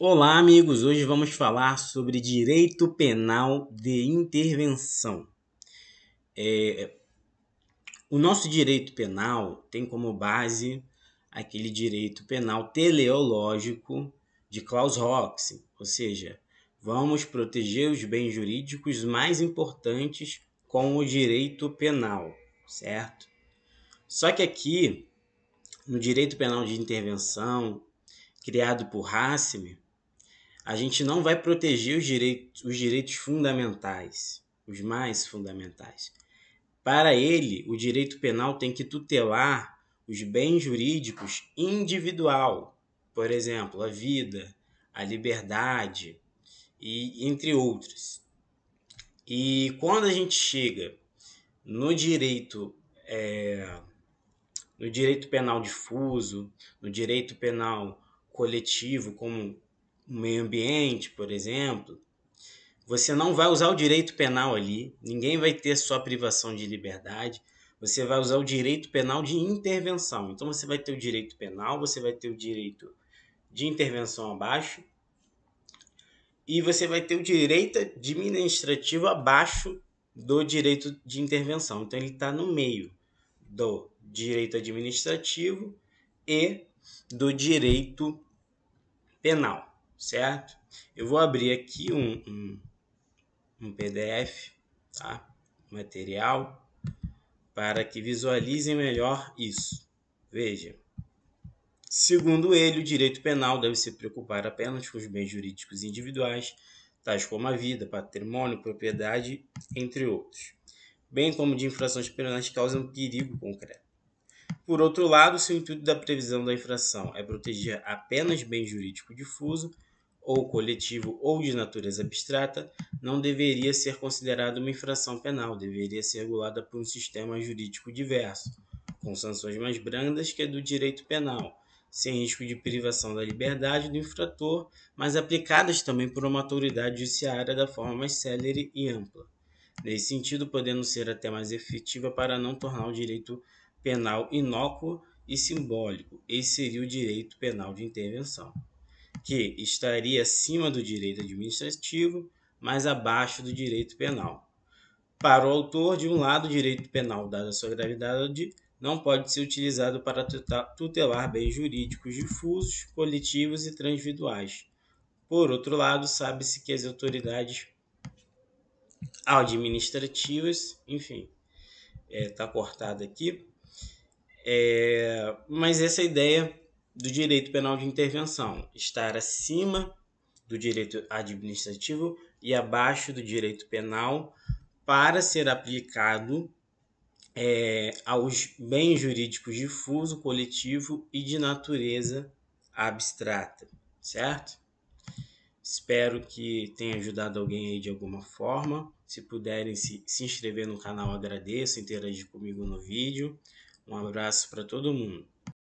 Olá, amigos! Hoje vamos falar sobre direito penal de intervenção. É, o nosso direito penal tem como base aquele direito penal teleológico de Klaus Rox, ou seja, vamos proteger os bens jurídicos mais importantes com o direito penal, certo? Só que aqui, no direito penal de intervenção, criado por Hassimi, a gente não vai proteger os direitos, os direitos fundamentais, os mais fundamentais. Para ele, o direito penal tem que tutelar os bens jurídicos individual, por exemplo, a vida, a liberdade e entre outros. E quando a gente chega no direito é, no direito penal difuso, no direito penal coletivo, como o meio ambiente, por exemplo, você não vai usar o direito penal ali, ninguém vai ter só privação de liberdade, você vai usar o direito penal de intervenção. Então você vai ter o direito penal, você vai ter o direito de intervenção abaixo e você vai ter o direito administrativo abaixo do direito de intervenção. Então ele está no meio do direito administrativo e do direito penal certo? Eu vou abrir aqui um, um, um PDF, tá? material, para que visualizem melhor isso. Veja. Segundo ele, o direito penal deve se preocupar apenas com os bens jurídicos individuais, tais como a vida, patrimônio, propriedade, entre outros, bem como de infrações penais que causam perigo concreto. Por outro lado, se o intuito da previsão da infração é proteger apenas bem jurídico difuso, ou coletivo ou de natureza abstrata, não deveria ser considerada uma infração penal, deveria ser regulada por um sistema jurídico diverso, com sanções mais brandas que a do direito penal, sem risco de privação da liberdade do infrator, mas aplicadas também por uma autoridade judiciária da forma mais célere e ampla. Nesse sentido, podendo ser até mais efetiva para não tornar o direito penal inócuo e simbólico. Esse seria o direito penal de intervenção que estaria acima do direito administrativo, mas abaixo do direito penal. Para o autor, de um lado, o direito penal, dada sua gravidade, não pode ser utilizado para tutelar bens jurídicos difusos, coletivos e transviduais. Por outro lado, sabe-se que as autoridades administrativas, enfim, está é, tá cortado aqui, é, mas essa ideia do direito penal de intervenção, estar acima do direito administrativo e abaixo do direito penal para ser aplicado é, aos bens jurídicos difuso, coletivo e de natureza abstrata, certo? Espero que tenha ajudado alguém aí de alguma forma. Se puderem se, se inscrever no canal, agradeço, interagir comigo no vídeo. Um abraço para todo mundo.